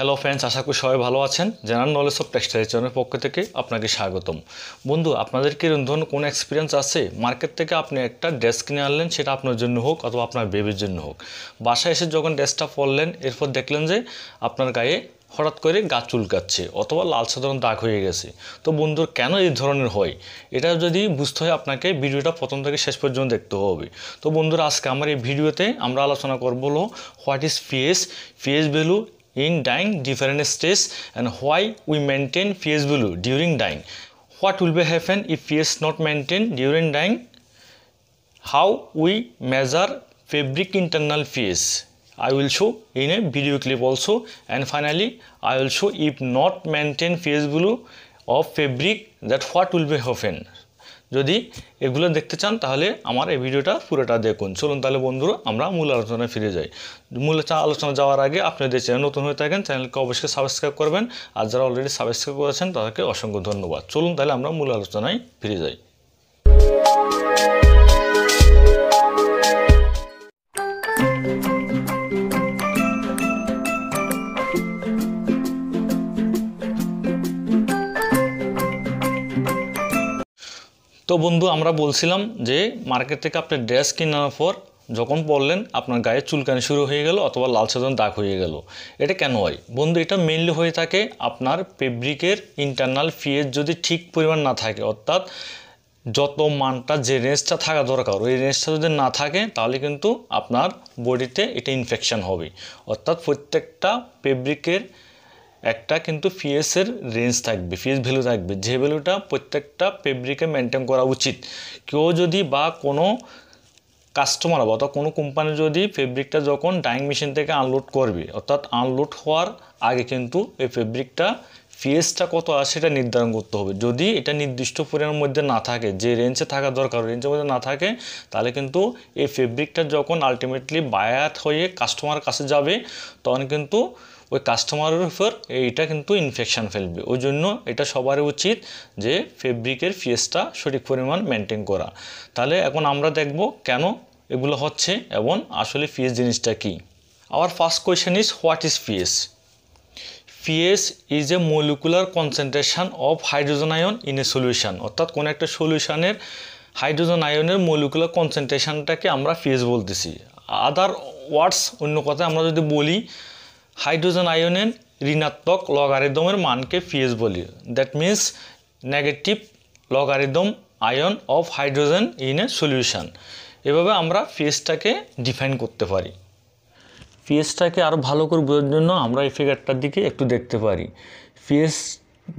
Hello friends আশা করি সবাই ভালো আছেন জেনারেল নলেজ অফ টেক্সটাইল চ্যানেলের পক্ষ থেকে আপনাকে স্বাগতম বন্ধু আপনাদের কি ধরুন কোনো এক্সপিরিয়েন্স আছে মার্কেট থেকে আপনি একটা ড্রেস কিনে আনলেন সেটা আপনার জন্য হোক অথবা আপনার বেবির জন্য হোক বাসায় এসে যখন ড্রেসটা পরলেন এরপর দেখলেন যে আপনার গায়ে হঠাৎ করে গা চুলকাচ্ছে অথবা লাল সাধারণ দাগ হয়ে গেছে তো বন্ধুর কেন এই ধরনের হয় এটা যদি বুঝতে হয় আপনাকে ভিডিওটা প্রথম থেকে শেষ পর্যন্ত দেখতে হবে তো বন্ধুরা আজকে আমার এই ভিডিওতে আমরা আলোচনা করবো হলো what is pH pH value in dyeing different stages and why we maintain phase value during dyeing. What will be happen if phase not maintained during dyeing? How we measure fabric internal phase I will show in a video clip also and finally I will show if not maintain phase value of fabric that what will be happen যদি এগুলো দেখতে চান তাহলে আমার এই ভিডিওটা পুরোটা দেখুন চলুন তাহলে বন্ধুরা আমরা মূল আলোচনায় ফিরে যাই মূল আলোচনা যাওয়ার আগে আপনি যদি চ্যানেল নতুন হয়ে থাকেন চ্যানেলকে অবশ্যই সাবস্ক্রাইব করবেন আর যারা অলরেডি সাবস্ক্রাইব করেছেন তাদেরকে অসংখ্য ধন্যবাদ চলুন তাহলে আমরা মূল আলোচনায় ফিরে যাই তো বন্ধু আমরা বলছিলাম যে মার্কেট থেকে আপনি ড্রেস কেনার পর যখন পড়লেন আপনার গায়ে চুলকানি শুরু হয়ে গেল অথবা লাল সাধারণ দাগ হয়ে গেল এটা কেন হয় বন্ধু এটা মেনলি হয়ে থাকে আপনার ফেব্রিকের ইন্টারনাল পিএইচ যদি ঠিক পরিমাণ না থাকে অর্থাৎ যত মানটা যে রেঞ্জটা থাকা দরকার ওই রেঞ্জটা যদি না থাকে তাহলে কিন্তু আপনার বডিতে এটা ইনফেকশান হবে অর্থাৎ প্রত্যেকটা ফেব্রিকের একটা কিন্তু ফিএসের রেঞ্জ থাকবে ফিএস ভ্যালু থাকবে যে ভ্যালুটা প্রত্যেকটা ফেব্রিকে মেনটেন করা উচিত কেউ যদি বা কোনো কাস্টমার বা অর্থাৎ কোনো কোম্পানি যদি ফেব্রিকটা যখন ডাইং মেশিন থেকে আনলোড করবে অর্থাৎ আনলোড হওয়ার আগে কিন্তু এই ফেব্রিকটা ফিএসটা কত আর সেটা নির্ধারণ করতে হবে যদি এটা নির্দিষ্ট পরিমাণের মধ্যে না থাকে যে রেঞ্জে থাকা দরকার রেঞ্জের মধ্যে না থাকে তাহলে কিন্তু এই ফেব্রিকটা যখন আলটিমেটলি বায়াত হয়ে কাস্টমার কাছে যাবে তখন কিন্তু ওই কাস্টমারের উপর এইটা কিন্তু ইনফেকশান ফেলবে ওই জন্য এটা সবার উচিত যে ফেব্রিকের ফিএসটা সঠিক পরিমাণ মেনটেন করা তাহলে এখন আমরা দেখব কেন এগুলো হচ্ছে এবং আসলে ফিএস জিনিসটা কি our first question is what is pH is a molecular concentration of hydrogen ion in a solution অর্থাৎ কোনো একটা সলিউশনের হাইড্রোজেন আয়নের মলিকুলার কনসেন্ট্রেশনটাকে আমরা ফিএস বলতেছি আদার ওয়ার্ডস অন্য কথায় আমরা যদি বলি হাইড্রোজেন আয়নের ঋণাত্মক লগারিদমের মানকে পিএস বলি that means negative logarithm ion of hydrogen in a solution এভাবে আমরা পিএসটাকে ডিফাইন করতে পারি পিএসটাকে আরও ভালো করে বোঝার জন্য আমরা এই ফিগারটার দিকে একটু দেখতে পারি পিএস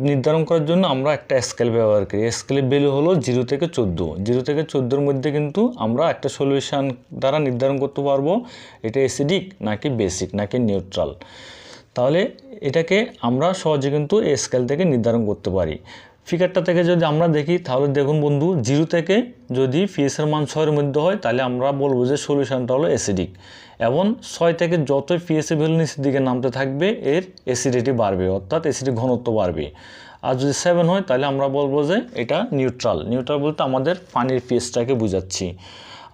নির্ধারণ করার জন্য আমরা একটা স্কেল ব্যবহার করি স্কেলের ভ্যালু হলো জিরো থেকে চোদ্দো জিরো থেকে চোদ্দোর মধ্যে কিন্তু আমরা একটা সলিউশান দ্বারা নির্ধারণ করতে পারবো এটা এসিডিক নাকি বেসিক নাকি নিউট্রাল তাহলে এটাকে আমরা সহজে কিন্তু স্কেল থেকে নির্ধারণ করতে পারি ফিগারটা থেকে যদি আমরা দেখি তাহলে দেখুন বন্ধু জিরো থেকে যদি পিএসের মান ছয়ের মধ্যে হয় তাহলে আমরা বলবো যে সলিউশানটা হলো অ্যাসিডিক এবং ছয় থেকে যতই পিএসি ভ্যালু নিচের দিকে নামতে থাকবে এর অ্যাসিডিটি বাড়বে অর্থাৎ অ্যাসিডি ঘনত্ব বাড়বে আর যদি সেভেন হয় তাহলে আমরা বলবো যে এটা নিউট্রাল নিউট্রাল বলতে আমাদের পানির পিএসটাকে বুঝাচ্ছি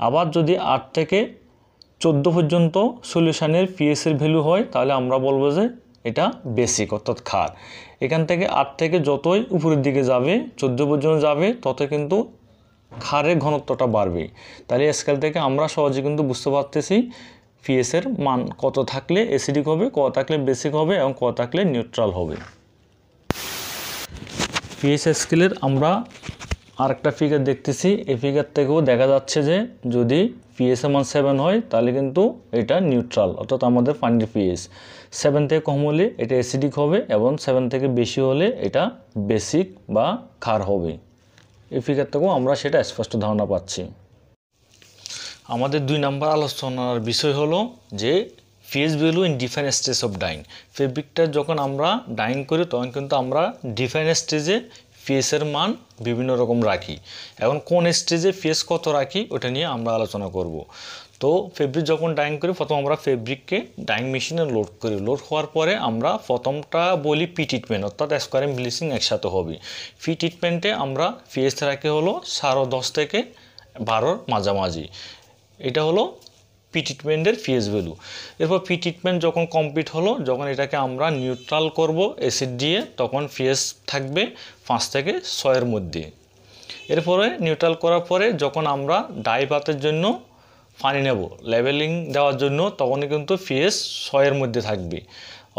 আবার যদি আট থেকে চোদ্দ পর্যন্ত সলিউশানের পিএসির ভ্যালু হয় তাহলে আমরা বলবো যে এটা বেসিক অর্থাৎ খার এখান থেকে আট থেকে যতই উপরের দিকে যাবে চোদ্দো পর্যন্ত যাবে তত কিন্তু খারের ঘনত্বটা বাড়বে তাহলে স্কেল থেকে আমরা সহজে কিন্তু বুঝতে পারতেছি পিএসের মান কত থাকলে অ্যাসিডিক হবে ক থাকলে বেসিক হবে এবং ক থাকলে নিউট্রাল হবে পিএস স্কেলের আমরা আরেকটা ফিগার দেখতেছি এই ফিগার থেকেও দেখা যাচ্ছে যে যদি পিএস এর মান সেভেন হয় তাহলে কিন্তু এটা নিউট্রাল অর্থাৎ আমাদের পানির পিএস সেভেন থেকে কম হলে এটা অ্যাসিডিক হবে এবং সেভেন থেকে বেশি হলে এটা বেসিক বা খার হবে এই ফিগার থেকেও আমরা সেটা স্পষ্ট ধারণা পাচ্ছি আমাদের দুই নাম্বার আলোচনার বিষয় হলো যে pH value in different stage of dyeing ফেব্রিকটা যখন আমরা ডাইং করি তখন কিন্তু আমরা ডিফারেন্ট স্টেজে ফেসের মান বিভিন্ন রকম রাখি এখন কোন স্টেজে ফেস কত রাখি ওটা নিয়ে আমরা আলোচনা করব তো ফেব্রিক যখন ডাইং করি প্রথম আমরা ফেব্রিককে ডাইং মেশিনে লোড করি লোড হওয়ার পরে আমরা প্রথমটা বলি পি ট্রিটমেন্ট অর্থাৎ অ্যাসকোয়ারিম ব্লিচিং একসাথে হবে ফি ট্রিটমেন্টে আমরা ফেস রাখি হলো সাড়ে দশ থেকে বারোর মাঝামাঝি এটা হলো পি ট্রিটমেন্টের পিএস ভ্যালু এরপর পি ট্রিটমেন্ট যখন কমপ্লিট হলো যখন এটাকে আমরা নিউট্রাল করব অ্যাসিড দিয়ে তখন পিএস থাকবে পাঁচ থেকে ছয়ের মধ্যে এরপরে নিউট্রাল করার পরে যখন আমরা ডাই জন্য পানি নেব লেভেলিং দেওয়ার জন্য তখনই কিন্তু পিএস ছয়ের মধ্যে থাকবে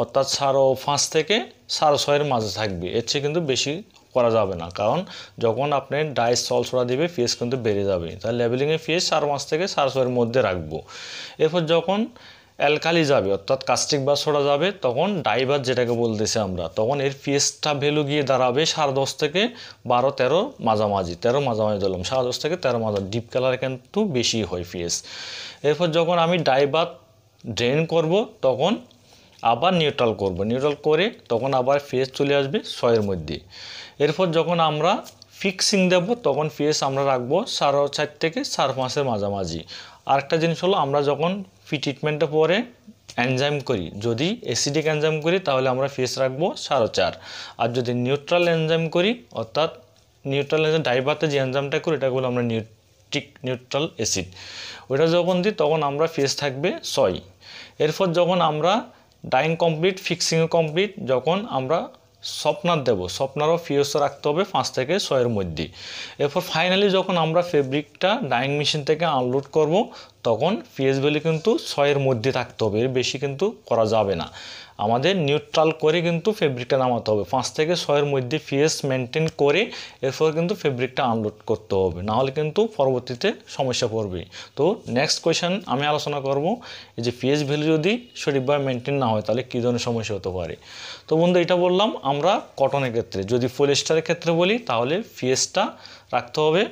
অর্থাৎ সারো পাঁচ থেকে সাড়ে ছয়ের মাঝে থাকবে এর চেয়ে কিন্তু বেশি করা যাবে না কারণ যখন আপনি ডাইস সল ছড়া দিবে পিএস কিন্তু বেড়ে যাবে তাহলে লেভেলিংয়ের পিএস চার পাঁচ থেকে চার ছয়ের মধ্যে রাখবো এরপর যখন অ্যালকালি যাবে অর্থাৎ কাস্টিক বা সরা যাবে তখন ডাইভার যেটাকে বলতেছি আমরা তখন এর পিএসটা ভ্যালু গিয়ে দাঁড়াবে সাড়ে দশ থেকে বারো তেরো মাঝামাঝি তেরো মাঝামাঝি ধরলাম সাড়ে দশ থেকে তেরো মাঝা ডিপ কালার কিন্তু বেশি হয় পিএস এরপর যখন আমি ডাইভার ড্রেন করব তখন আবার নিউট্রাল করব নিউট্রাল করে তখন আবার ফেস চলে আসবে ছয়ের মধ্যে এরপর যখন আমরা ফিক্সিং দেব তখন ফেস আমরা রাখবো সাড়ে চার থেকে সাড়ে পাঁচের মাঝামাঝি আরেকটা জিনিস হলো আমরা যখন ফি ট্রিটমেন্টটা পরে অ্যানজাইম করি যদি অ্যাসিডিক অ্যানজাইম করি তাহলে আমরা ফেস রাখবো সাড়ে চার আর যদি নিউট্রাল এনজাইম করি অর্থাৎ নিউট্রাল এনজাইম ডাইভারতে যে এনজাইমটা করি এটা হলো আমরা নিউট্রিক নিউট্রাল অ্যাসিড ওইটা যখন দিই তখন আমরা ফেস থাকবে ছয় এরপর যখন আমরা ডাইং কমপ্লিট ফিক্সিংও কমপ্লিট যখন আমরা স্বপ্নার দেব স্বপ্নারও ফিওসো রাখতে হবে পাঁচ থেকে ছয়ের মধ্যে এরপর ফাইনালি যখন আমরা ফেব্রিকটা ডাইং মেশিন থেকে আনলোড করব তখন পিএইচ ভ্যালু কিন্তু ছয়ের মধ্যে থাকতে হবে এর বেশি কিন্তু করা যাবে না আমাদের নিউট্রাল করে কিন্তু ফেব্রিকটা নামাতে হবে পাঁচ থেকে ছয়ের মধ্যে পিএস মেনটেন করে এরপর কিন্তু ফেব্রিকটা আনলোড করতে হবে নাহলে কিন্তু পরবর্তীতে সমস্যা পড়বে তো নেক্সট কোয়েশন আমি আলোচনা করব যে পিএস ভ্যালু যদি সঠিকভাবে মেনটেন না হয় তাহলে কী ধরনের সমস্যা হতে পারে তো বন্ধু এটা বললাম আমরা কটনের ক্ষেত্রে যদি পোলিস্টারের ক্ষেত্রে বলি তাহলে পিএসটা রাখতে হবে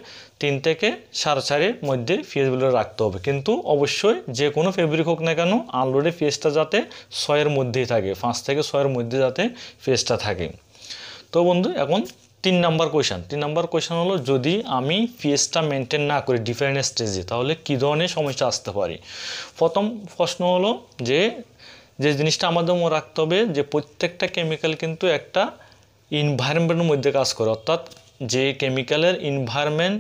তিন থেকে সাড়ে চারের মধ্যে ফিজগুলো রাখতে হবে কিন্তু অবশ্যই যে কোনো ফেব্রিক হোক না কেন আনলোডে ফেজটা যাতে ছয়ের মধ্যেই থাকে পাঁচ থেকে ছয়ের মধ্যে যাতে ফেসটা থাকে তো বন্ধু এখন তিন নাম্বার কোয়েশান তিন নাম্বার কোয়েশান হলো যদি আমি ফেসটা মেনটেন না করি ডিফারেন্ট স্টেজে তাহলে কী ধরনের সমস্যা আসতে পারে প্রথম প্রশ্ন হলো যে যে জিনিসটা আমাদের মনে রাখতে হবে যে প্রত্যেকটা কেমিক্যাল কিন্তু একটা ইনভায়রনমেন্টের মধ্যে কাজ করে অর্থাৎ যে কেমিক্যালের ইনভায়রনমেন্ট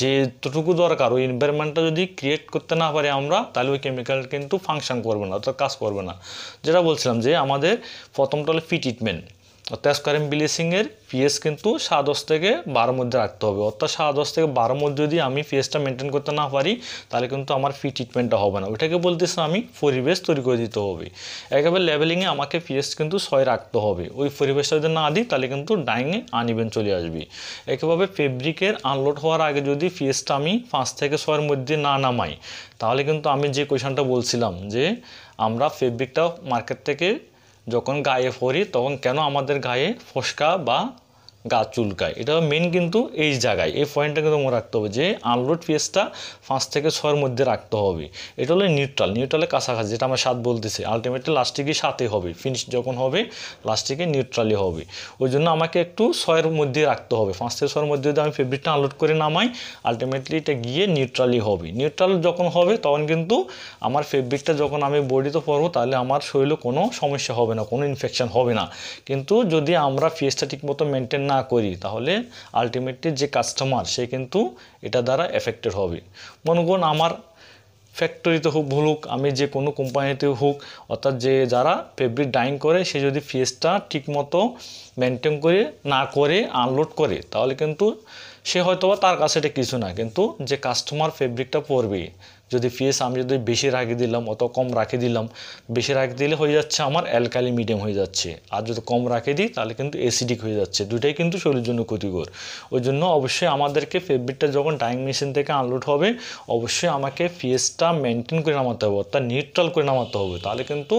যেটুকু দরকার ওই এনভায়রনমেন্টটা যদি ক্রিয়েট করতে না পারি আমরা তাহলে ওই কেমিক্যাল কিন্তু ফাংশান করবে না অর্থাৎ কাজ করবে না যেটা বলছিলাম যে আমাদের প্রথমটা হলো ফি ট্রিটমেন্ট অর্থাৎ স্কোয়ার বিলিসিংয়ের পিএস কিন্তু সাত দশ থেকে বারোর মধ্যে রাখতে হবে অর্থাৎ সাত দশ থেকে বারোর মধ্যে যদি আমি পিএসটা মেনটেন করতে না পারি তাহলে কিন্তু আমার ফি ট্রিটমেন্টটা হবে না ওইটাকে বলতেছি আমি পরিবেশ তৈরি করে দিতে হবে একেবারে লেভেলিংয়ে আমাকে পিএস কিন্তু ছয় রাখতে হবে ওই পরিবেশটা যদি না দিই তাহলে কিন্তু ডাইংয়ে আনিবেন চলে আসবে একেভাবে ফেব্রিকের আনলোড হওয়ার আগে যদি পিএসটা আমি পাঁচ থেকে ছয়ের মধ্যে না নামাই তাহলে কিন্তু আমি যে কোয়েশনটা বলছিলাম যে আমরা ফেব্রিকটা মার্কেট থেকে যখন গায়ে পরি তখন কেন আমাদের গায়ে ফসকা বা গা চুলকায় এটা মেন কিন্তু এই জায়গায় এই পয়েন্টটা কিন্তু মনে রাখতে হবে যে আনলোড ফেসটা পাঁচ থেকে ছয়ের মধ্যে রাখতে হবে এটা হলো নিউট্রাল নিউট্রালের কাছাকাছি যেটা আমরা সাত বলতেছি আলটিমেটলি লাস্টে গিয়ে সাতে হবে ফিনিশ যখন হবে লাস্টে গিয়ে নিউট্রালি হবে ওই জন্য আমাকে একটু ছয়ের মধ্যে রাখতে হবে পাঁচ থেকে ছয়ের মধ্যে যদি আমি ফেব্রিকটা আনলোড করে নামাই আলটিমেটলি এটা গিয়ে নিউট্রালি হবে নিউট্রাল যখন হবে তখন কিন্তু আমার ফেব্রিকটা যখন আমি বডিতে পরবো তাহলে আমার শরীরে কোনো সমস্যা হবে না কোনো ইনফেকশান হবে না কিন্তু যদি আমরা ফেসটা ঠিকমতো মেনটেন না না করি তাহলে আলটিমেটলি যে কাস্টমার সে কিন্তু এটা দ্বারা এফেক্টেড হবে মনে করুন আমার ফ্যাক্টরিতে হোক ভুল হোক আমি যে কোনো কোম্পানিতে হোক অর্থাৎ যে যারা ফেব্রিক ডাইং করে সে যদি ফেসটা ঠিকমতো মেনটেন করে না করে আনলোড করে তাহলে কিন্তু সে হয়তো তার কাছে এটা কিছু না কিন্তু যে কাস্টমার ফেব্রিকটা পরবে যদি পিএস আমি যদি বেশি রাখি দিলাম অত কম রাখি দিলাম বেশি রাখি দিলে হয়ে যাচ্ছে আমার অ্যালকালি মিডিয়াম হয়ে যাচ্ছে আর যদি কম রাখি দিই তাহলে কিন্তু অ্যাসিডিক হয়ে যাচ্ছে দুটাই কিন্তু শরীরের জন্য ক্ষতিকর ওই জন্য অবশ্যই আমাদেরকে ফেব্রিকটা যখন ডাইং মেশিন থেকে আনলোড হবে অবশ্যই আমাকে পিএসটা মেনটেন করে নামাতে হবে অর্থাৎ নিউট্রাল করে নামাতে হবে তাহলে কিন্তু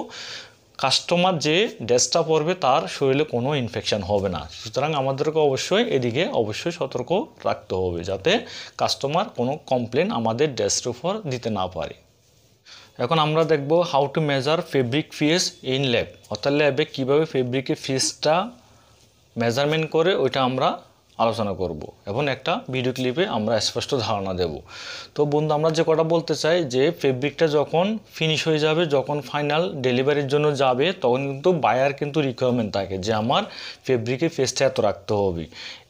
কাস্টমার যে ড্রেসটা পরবে তার শরীরে কোনো ইনফেকশান হবে না সুতরাং আমাদেরকে অবশ্যই এদিকে অবশ্যই সতর্ক রাখতে হবে যাতে কাস্টমার কোনো কমপ্লেন আমাদের ড্রেসের উপর দিতে না পারে এখন আমরা দেখব how to measure fabric pH in lab অর্থাৎ ল্যাবে কীভাবে ফেব্রিকের ফিসটা মেজারমেন্ট করে ওইটা আমরা আলোচনা করব এবং একটা ভিডিও ক্লিপে আমরা স্পষ্ট ধারণা দেব তো বন্ধু আমরা যে কটা বলতে চাই যে ফেব্রিকটা যখন ফিনিশ হয়ে যাবে যখন ফাইনাল ডেলিভারির জন্য যাবে তখন কিন্তু বায়ার কিন্তু রিকোয়ারমেন্ট থাকে যে আমার ফেব্রিকের ফেসটা এত রাখতে হবে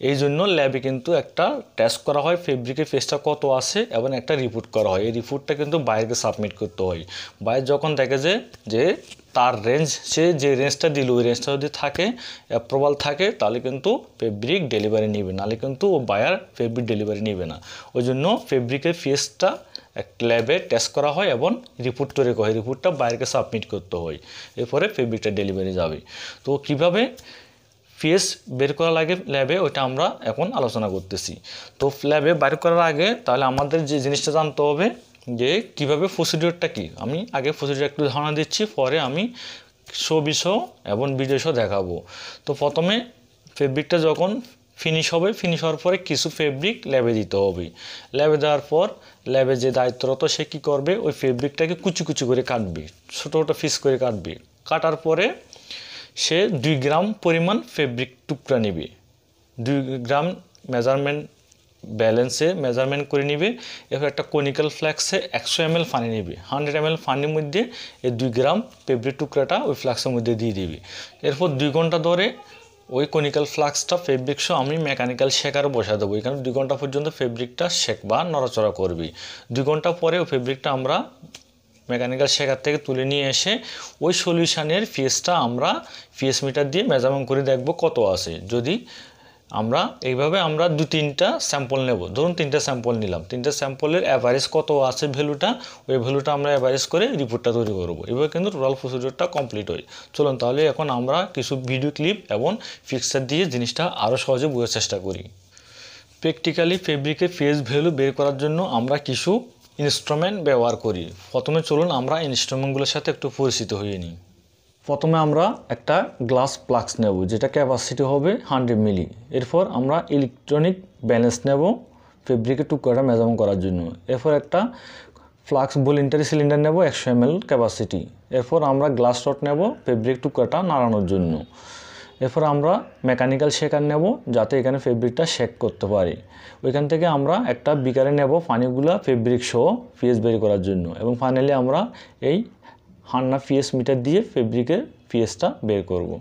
এই জন্য ল্যাবে কিন্তু একটা টেস্ট করা হয় ফেব্রিকের ফেসটা কত আছে এবং একটা রিপোর্ট করা হয় এই রিপোর্টটা কিন্তু বায়ারকে সাবমিট করতে হয় বাইর যখন দেখে যে যে তার রেঞ্জ সে যে রেঞ্জটা দিল ওই রেঞ্জটা যদি থাকে অ্যাপ্রুভাল থাকে তাহলে কিন্তু ফেব্রিক ডেলিভারি নেবে নাহলে কিন্তু ও বায়ার ফেব্রিক ডেলিভারি নেবে না ওই জন্য ফেব্রিকের ফিসটা এক ল্যাবে টেস্ট করা হয় এবং রিপোর্ট তৈরি করা হয় রিপোর্টটা বাইরেকে সাবমিট করতে হয় এরপরে ফেব্রিকটা ডেলিভারি যাবে তো কিভাবে ফিস বের করা লাগে ল্যাবে ওইটা আমরা এখন আলোচনা করতেছি তো ল্যাবে বাইর করার আগে তাহলে আমাদের যে জিনিসটা জানতে হবে যে কিভাবে প্রসিডিওরটা কি আমি আগে প্রসিডিওর একটু ধারণা দিচ্ছি পরে আমি শো বিষয় এবং বিজয় শো দেখাবো তো প্রথমে ফেব্রিকটা যখন ফিনিশ হবে ফিনিশ হওয়ার পরে কিছু ফেব্রিক ল্যাবে দিতে হবে ল্যাবে দেওয়ার পর ল্যাবে যে দায়িত্বরত সে কী করবে ওই ফেব্রিকটাকে কুচি কুচি করে কাটবে ছোটো ছোটো ফিস করে কাটবে কাটার পরে সে দুই গ্রাম পরিমাণ ফেব্রিক টুকরা নেবে দুই গ্রাম মেজারমেন্ট ব্যালেন্সে মেজারমেন্ট করে নিবে এরপর একটা কনিক্যাল ফ্ল্যাক্সে একশো এম পানি নিবে হান্ড্রেড এম এল পানির মধ্যে এই দুই গ্রাম পেবরি টুকরাটা ওই ফ্ল্যাক্সের মধ্যে দিয়ে দিবে এরপর দুই ঘন্টা ধরে ওই কনিক্যাল ফ্লাক্সটা সহ আমি মেকানিক্যাল শেকার বসা দেবো এখানে দুই ঘন্টা পর্যন্ত ফেব্রিকটা শেক বা নড়াচড়া করবি দুই ঘন্টা পরে ওই ফেব্রিকটা আমরা মেকানিক্যাল শেখার থেকে তুলে নিয়ে এসে ওই সলিউশানের ফিসটা আমরা ফিস মিটার দিয়ে মেজারমেন্ট করে দেখব কত আছে যদি আমরা এইভাবে আমরা দু তিনটা স্যাম্পল নেব ধরুন তিনটা স্যাম্পল নিলাম তিনটা স্যাম্পলের অ্যাভারেজ কত আছে ভ্যালুটা ওই ভ্যালুটা আমরা অ্যাভারেজ করে রিপোর্টটা তৈরি করবো এভাবে কিন্তু টোটাল প্রসিডিওরটা কমপ্লিট হয় চলুন তাহলে এখন আমরা কিছু ভিডিও ক্লিপ এবং ফিক্সার দিয়ে জিনিসটা আরও সহজে বোঝার চেষ্টা করি প্র্যাকটিক্যালি ফেব্রিকের ফেস ভ্যালু বের করার জন্য আমরা কিছু ইনস্ট্রুমেন্ট ব্যবহার করি প্রথমে চলুন আমরা ইনস্ট্রুমেন্টগুলোর সাথে একটু পরিচিত হয়ে নিই প্রথমে আমরা একটা গ্লাস প্লাক্স নেব যেটা ক্যাপাসিটি হবে হান্ড্রেড মিলি এরপর আমরা ইলেকট্রনিক ব্যালেন্স নেব ফেব্রিকের টুকরাটা মেজারমেন্ট করার জন্য এরপর একটা ফ্লাক্স ভলিন্টারি সিলিন্ডার নেব একশো এম ক্যাপাসিটি এরপর আমরা গ্লাস রট নেব ফেব্রিক টুকরাটা নাড়ানোর জন্য এরপর আমরা মেকানিক্যাল শেকার নেব যাতে এখানে ফেব্রিকটা শেক করতে পারি ওইখান থেকে আমরা একটা বিকারে নেব ফানিগুলা ফেব্রিক সহ পিএস বের করার জন্য এবং ফাইনালি আমরা এই হান্না ফিএস মিটার দিয়ে ফেব্রিকের ফিএসটা বের করব।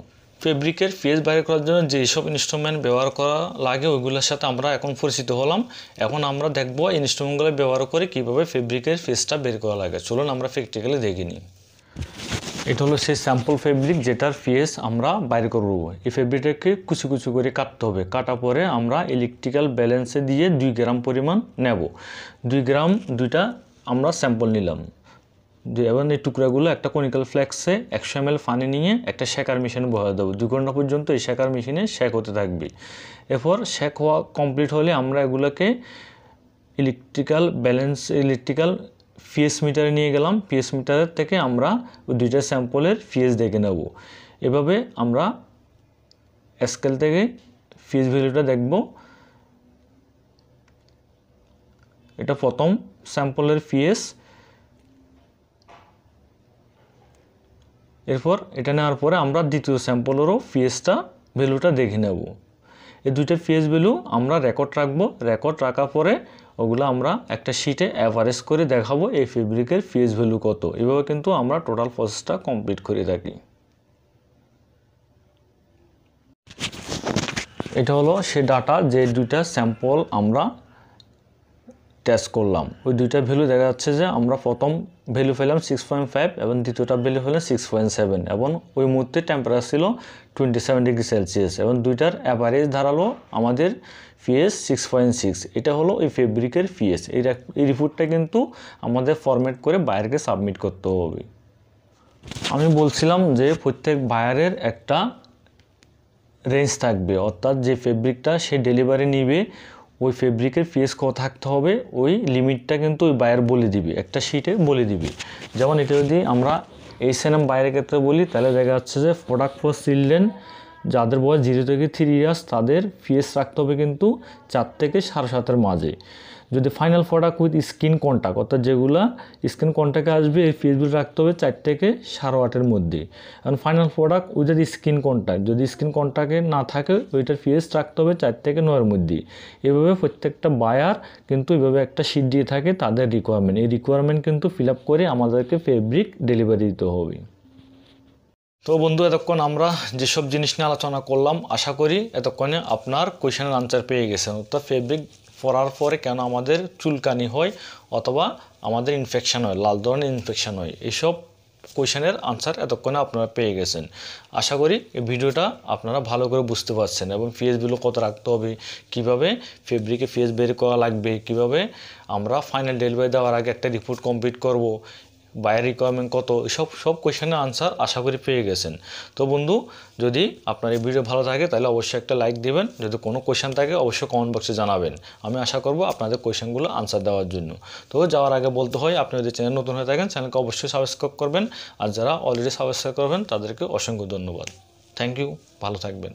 ফেব্রিকের ফিএস বাইর করার জন্য যেসব ইনস্ট্রুমেন্ট ব্যবহার করা লাগে ওইগুলোর সাথে আমরা এখন পরিচিত হলাম এখন আমরা দেখব ইনস্ট্রুমেন্টগুলো ব্যবহার করে কীভাবে ফেব্রিকের ফেসটা বের করা লাগে চলুন আমরা প্র্যাকটিক্যালি দেখে নিই এটা হলো সেই স্যাম্পল ফেব্রিক যেটার ফিএস আমরা বাইর করব এই ফেব্রিকটাকে কুচি কুচি করে কাটতে হবে কাটা পরে আমরা ইলেকট্রিক্যাল ব্যালেন্সে দিয়ে দুই গ্রাম পরিমাণ নেব দুই গ্রাম দুইটা আমরা স্যাম্পল নিলাম এবং এই টুকরাগুলো একটা কনিক্যাল ফ্ল্যাক্সে একশো এম ফানি নিয়ে একটা শেখার মেশিনে বসা দেবো দু ঘন্টা পর্যন্ত এই শেখার মেশিনে শেক হতে থাকবে এরপর শেক হওয়া কমপ্লিট হলে আমরা এগুলোকে ইলেকট্রিক্যাল ব্যালেন্স ইলেকট্রিক্যাল পিএস মিটারে নিয়ে গেলাম পিএস মিটারের থেকে আমরা দুইটা স্যাম্পলের পিএস দেখে নেব এভাবে আমরা স্কেল থেকে পিএস ভ্যালুটা দেখব এটা প্রথম স্যাম্পলের পিএস এরপর এটা নেওয়ার পরে আমরা দ্বিতীয় স্যাম্পলেরও পিএসটা ভ্যালুটা দেখে নেব এই দুইটা পিএস ভ্যালু আমরা রেকর্ড রাখবো রেকর্ড রাখার পরে ওগুলো আমরা একটা শিটে অ্যাভারেজ করে দেখাবো এই ফেব্রিকের পিএস ভ্যালু কত এভাবে কিন্তু আমরা টোটাল প্রসেসটা কমপ্লিট করে থাকি এটা হলো সে ডাটা যে দুইটা স্যাম্পল আমরা টেস্ট করলাম ওই দুইটা ভ্যালু দেখা যাচ্ছে যে আমরা প্রথম ভ্যালু পেলাম সিক্স পয়েন্ট ফাইভ এবং দ্বিতীয়টা ভ্যালু পেলাম সিক্স পয়েন্ট সেভেন এবং ওই মুহূর্তে টেম্পারেচার ছিল টোয়েন্টি সেভেন ডিগ্রি সেলসিয়াস এবং দুইটার অ্যাভারেজ ধারালো আমাদের পিএস সিক্স পয়েন্ট সিক্স এটা হলো ওই ফেব্রিকের পিএস এই রিপোর্টটা কিন্তু আমাদের ফরম্যাট করে বাইরেকে সাবমিট করতে হবে আমি বলছিলাম যে প্রত্যেক বায়ারের একটা রেঞ্জ থাকবে অর্থাৎ যে ফেব্রিকটা সে ডেলিভারি নিবে ওই ফেব্রিকের পিএস ক থাকতে হবে ওই লিমিটটা কিন্তু ওই বায়ার বলে দিবি একটা শিটে বলে দিবি যেমন এটা যদি আমরা এইচ এন এম বাইরের ক্ষেত্রে বলি তাহলে দেখা যাচ্ছে যে প্রোডাক্ট ফর চিলড্রেন যাদের বয়স জিরো থেকে থ্রি ইয়ার্স তাদের পিএস রাখতে হবে কিন্তু চার থেকে সাড়ে সাতের মাঝে যদি final product with skin contact অর্থাৎ যেগুলো স্কিন কন্ট্যাক্টে আসবে এই পিসগুলো রাখতে হবে চার থেকে সাড়ে আটের মধ্যে কারণ final product with skin contact যদি স্কিন কন্ট্যাক্টে না থাকে ওইটার পিএস রাখতে হবে চার থেকে নয়ের মধ্যে এভাবে প্রত্যেকটা বায়ার কিন্তু এভাবে একটা সিট দিয়ে থাকে তাদের রিকোয়ারমেন্ট এই রিকোয়ারমেন্ট কিন্তু ফিল আপ করে আমাদেরকে ফেব্রিক ডেলিভারি দিতে হবে তো বন্ধু এতক্ষণ আমরা যেসব জিনিস নিয়ে আলোচনা করলাম আশা করি এতক্ষণে আপনার কোয়েশনের আনসার পেয়ে গেছেন অর্থাৎ ফেব্রিক পরার পরে কেন আমাদের চুলকানি হয় অথবা আমাদের ইনফেকশান হয় লাল ধরনের ইনফেকশান হয় এইসব কোয়েশনের আনসার এতক্ষণে আপনারা পেয়ে গেছেন আশা করি এই ভিডিওটা আপনারা ভালো করে বুঝতে পারছেন এবং পিএসবিগুলো কত রাখতে হবে কিভাবে ফেব্রিকে পিএস বের করা লাগবে কিভাবে আমরা ফাইনাল ডেলিভারি দেওয়ার আগে একটা রিপোর্ট কমপ্লিট করব বাইরের রিকোয়ারমেন্ট কত সব সব কোয়েশনের আনসার আশা করি পেয়ে গেছেন তো বন্ধু যদি আপনার এই ভিডিও ভালো থাকে তাহলে অবশ্যই একটা লাইক দিবেন যদি কোনো কোয়েশন থাকে অবশ্যই কমেন্ট বক্সে জানাবেন আমি আশা করব আপনাদের কোয়েশনগুলো আনসার দেওয়ার জন্য তো যাওয়ার আগে বলতে হয় আপনি যদি চ্যানেল নতুন হয়ে থাকেন চ্যানেলকে অবশ্যই সাবস্ক্রাইব করবেন আর যারা অলরেডি সাবস্ক্রাইব করবেন তাদেরকে অসংখ্য ধন্যবাদ থ্যাংক ইউ ভালো থাকবেন